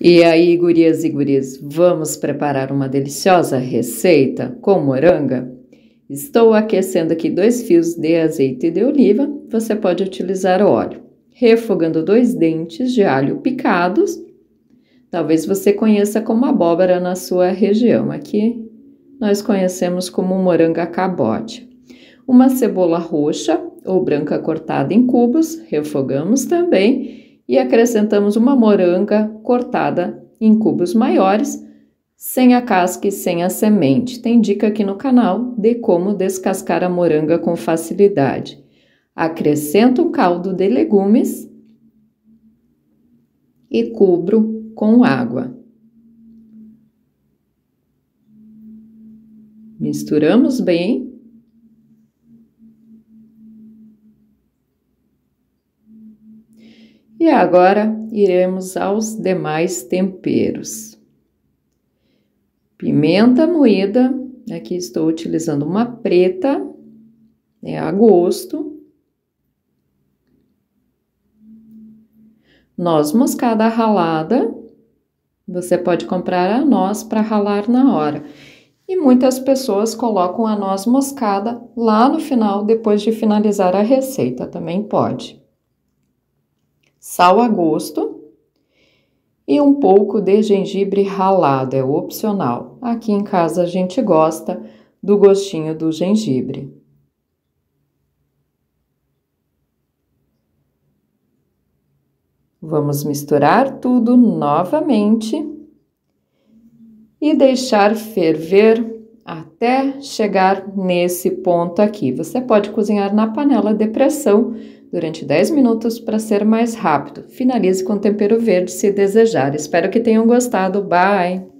E aí, gurias e guris, vamos preparar uma deliciosa receita com moranga? Estou aquecendo aqui dois fios de azeite de oliva, você pode utilizar óleo. Refogando dois dentes de alho picados, talvez você conheça como abóbora na sua região. Aqui nós conhecemos como moranga cabote. Uma cebola roxa ou branca cortada em cubos, refogamos também e acrescentamos uma moranga cortada em cubos maiores, sem a casca e sem a semente. Tem dica aqui no canal de como descascar a moranga com facilidade. Acrescento um caldo de legumes e cubro com água. Misturamos bem E agora iremos aos demais temperos. Pimenta moída, aqui estou utilizando uma preta, é a gosto. Noz moscada ralada, você pode comprar a noz para ralar na hora. E muitas pessoas colocam a noz moscada lá no final, depois de finalizar a receita, também pode sal a gosto e um pouco de gengibre ralado, é opcional. Aqui em casa a gente gosta do gostinho do gengibre. Vamos misturar tudo novamente e deixar ferver até chegar nesse ponto aqui. Você pode cozinhar na panela de pressão durante 10 minutos para ser mais rápido. Finalize com tempero verde se desejar. Espero que tenham gostado. Bye!